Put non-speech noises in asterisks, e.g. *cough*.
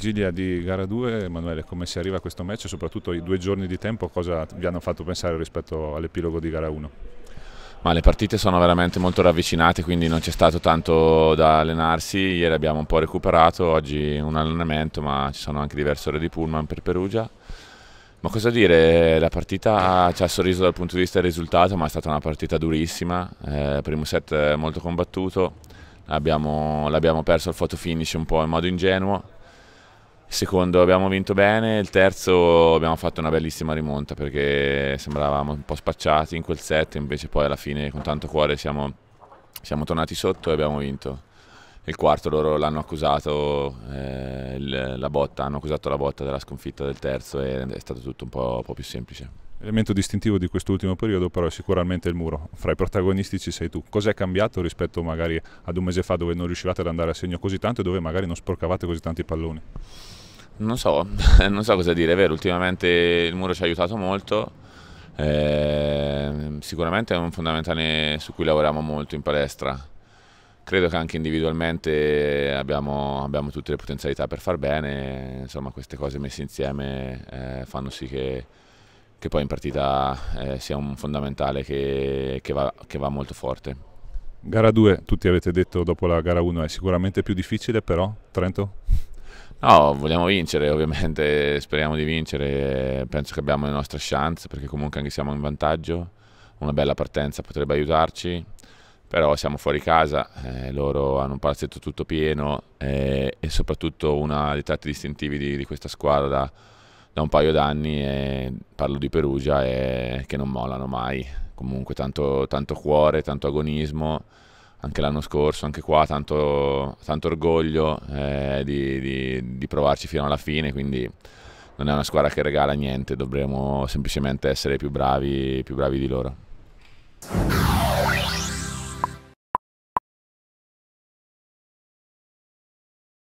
vigilia di gara 2, Emanuele, come si arriva a questo match e soprattutto i due giorni di tempo cosa vi hanno fatto pensare rispetto all'epilogo di gara 1? Ma le partite sono veramente molto ravvicinate, quindi non c'è stato tanto da allenarsi. Ieri abbiamo un po' recuperato, oggi un allenamento, ma ci sono anche diverse ore di pullman per Perugia. Ma cosa dire, la partita ci ha sorriso dal punto di vista del risultato, ma è stata una partita durissima. Eh, primo set molto combattuto, l'abbiamo perso al photo finish un po' in modo ingenuo secondo abbiamo vinto bene, il terzo abbiamo fatto una bellissima rimonta perché sembravamo un po' spacciati in quel set, invece poi alla fine con tanto cuore siamo, siamo tornati sotto e abbiamo vinto. Il quarto loro l'hanno accusato, eh, la botta, hanno accusato la botta della sconfitta del terzo e è stato tutto un po', un po più semplice. L'elemento distintivo di quest'ultimo periodo però è sicuramente il muro. Fra i protagonisti ci sei tu. Cos'è cambiato rispetto magari ad un mese fa dove non riuscivate ad andare a segno così tanto e dove magari non sporcavate così tanti palloni? Non so, *laughs* non so cosa dire, è vero, ultimamente il muro ci ha aiutato molto, eh, sicuramente è un fondamentale su cui lavoriamo molto in palestra, credo che anche individualmente abbiamo, abbiamo tutte le potenzialità per far bene, insomma queste cose messe insieme eh, fanno sì che, che, poi in partita eh, sia un fondamentale che, che, va, che va molto forte. Gara 2, tutti avete detto dopo la gara 1, è sicuramente più difficile però, Trento? No, vogliamo vincere ovviamente, *laughs* speriamo di vincere, penso che abbiamo le nostre chance perché comunque anche siamo in vantaggio, una bella partenza potrebbe aiutarci, però siamo fuori casa, eh, loro hanno un palazzetto tutto pieno eh, e soprattutto uno dei tratti distintivi di, di questa squadra da, un paio d'anni, eh, parlo di Perugia, è che non mollano mai, comunque tanto, tanto cuore, tanto agonismo anche l'anno scorso, anche qua, tanto, tanto orgoglio eh, di, di, di, provarci fino alla fine, quindi non è una squadra che regala niente, dovremo semplicemente essere più bravi, più bravi di loro.